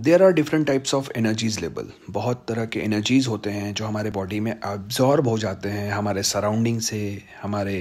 there are different types of energies level बहुत तरह के एनर्जीज होते हैं जो हमारे बॉडी में एब्जॉर्ब हो जाते हैं हमारे सराउंडिंग से हमारे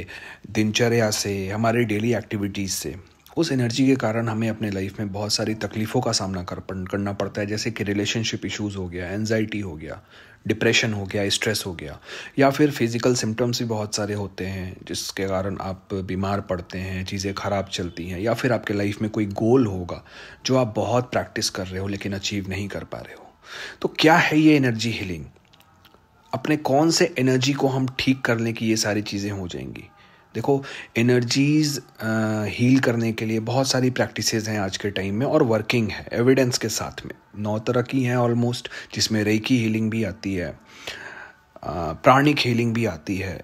दिनचर्या से हमारे डेली एक्टिविटीज़ से उस एनर्जी के कारण हमें अपने लाइफ में बहुत सारी तकलीफ़ों का सामना कर करना पड़ता है जैसे कि रिलेशनशिप इश्यूज़ हो गया एनजाइटी हो गया डिप्रेशन हो गया स्ट्रेस हो गया या फिर फिज़िकल सिम्टम्स भी बहुत सारे होते हैं जिसके कारण आप बीमार पड़ते हैं चीज़ें ख़राब चलती हैं या फिर आपके लाइफ में कोई गोल होगा जो आप बहुत प्रैक्टिस कर रहे हो लेकिन अचीव नहीं कर पा रहे हो तो क्या है ये एनर्जी हीलिंग अपने कौन से एनर्जी को हम ठीक करने की ये सारी चीज़ें हो जाएंगी देखो एनर्जीज हील uh, करने के लिए बहुत सारी प्रैक्टिसेस हैं आज के टाइम में और वर्किंग है एविडेंस के साथ में नौ तरह की हैं ऑलमोस्ट जिसमें रेकी हीलिंग भी आती है प्राणिक uh, हीलिंग भी आती है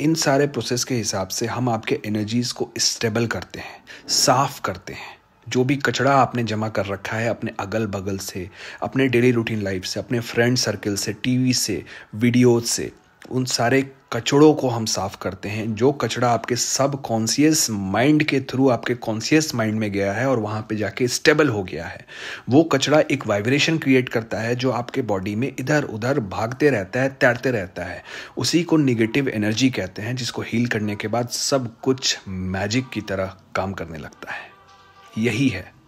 इन सारे प्रोसेस के हिसाब से हम आपके एनर्जीज को स्टेबल करते हैं साफ करते हैं जो भी कचरा आपने जमा कर रखा है अपने अगल बगल से अपने डेली रूटीन लाइफ से अपने फ्रेंड सर्कल से टीवी से वीडियोज से उन सारे कचड़ों को हम साफ करते हैं जो कचड़ा आपके सब कॉन्सियस माइंड के थ्रू आपके कॉन्सियस माइंड में गया है और वहाँ पे जाके स्टेबल हो गया है वो कचड़ा एक वाइब्रेशन क्रिएट करता है जो आपके बॉडी में इधर उधर भागते रहता है तैरते रहता है उसी को निगेटिव एनर्जी कहते हैं जिसको हील करने के बाद सब कुछ मैजिक की तरह काम करने लगता है यही है